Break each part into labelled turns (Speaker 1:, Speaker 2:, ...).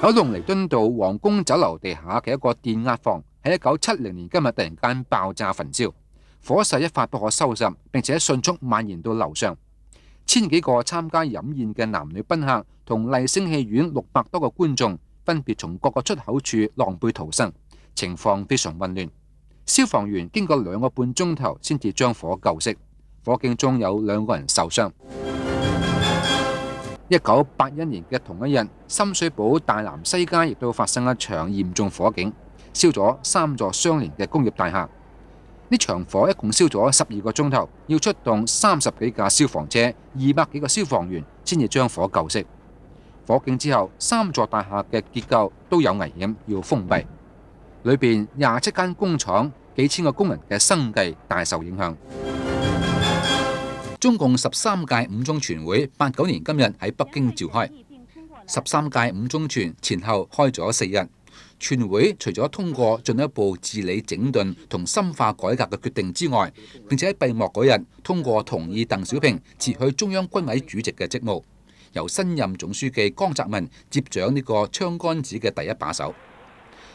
Speaker 1: 喺龙尼敦道皇宫酒楼地下嘅一个电压房喺一九七零年今日突然间爆炸焚烧，火势一发不可收拾，并且迅速蔓延到楼上。千几个参加饮宴嘅男女宾客同丽星戏院六百多个观众分别从各个出口处狼狈逃生，情况非常混乱。消防员经过两个半钟头先至将火救熄，火警中有两个人受伤。一九八一年嘅同一日，深水埗大南西街亦都发生一场严重火警，烧咗三座相连嘅工业大厦。呢场火一共烧咗十二个钟头，要出动三十几架消防车、二百几个消防员，先至将火救熄。火警之后，三座大厦嘅结构都有危险，要封闭。里边廿七间工厂、几千个工人嘅生计大受影响。中共十三届五中全会八九年今日喺北京召开。十三届五中全前后开咗四日，全会除咗通过进一步治理整顿同深化改革嘅决定之外，并且喺闭幕嗰日通过同意邓小平辞去中央军委主席嘅职务，由新任总书记江泽民接掌呢个枪杆子嘅第一把手。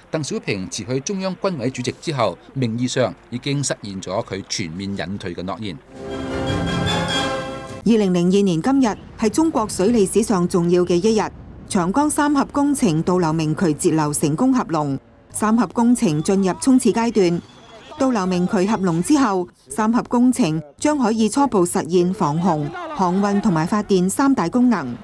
Speaker 1: 邓小平辞去中央军委主席之后，名义上已经实现咗佢全面隐退嘅诺言。
Speaker 2: 二零零二年今日系中国水利史上重要嘅一日，长江三峡工程导流明渠截流成功合龙，三峡工程进入冲刺阶段。导流明渠合龙之后，三峡工程将可以初步实现防洪、航运同埋发电三大功能。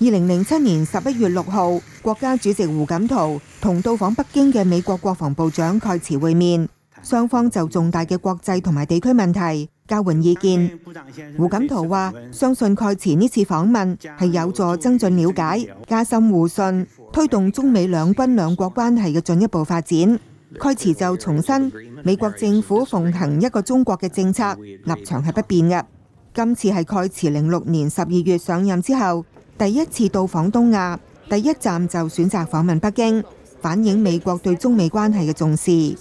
Speaker 2: 二零零七年十一月六号，国家主席胡锦涛同到访北京嘅美国国防部长盖茨会面。雙方就重大嘅國際同埋地區問題交換意見。胡錦濤話：相信蓋茨呢次訪問係有助增進了解、加深互信，推動中美兩軍兩國關係嘅進一步發展。蓋茨就重申，美國政府奉行一個中國嘅政策立场係不变嘅。今次係蓋茨零六年十二月上任之後第一次到訪東亞，第一站就選擇訪問北京，反映美國對中美關係嘅重視。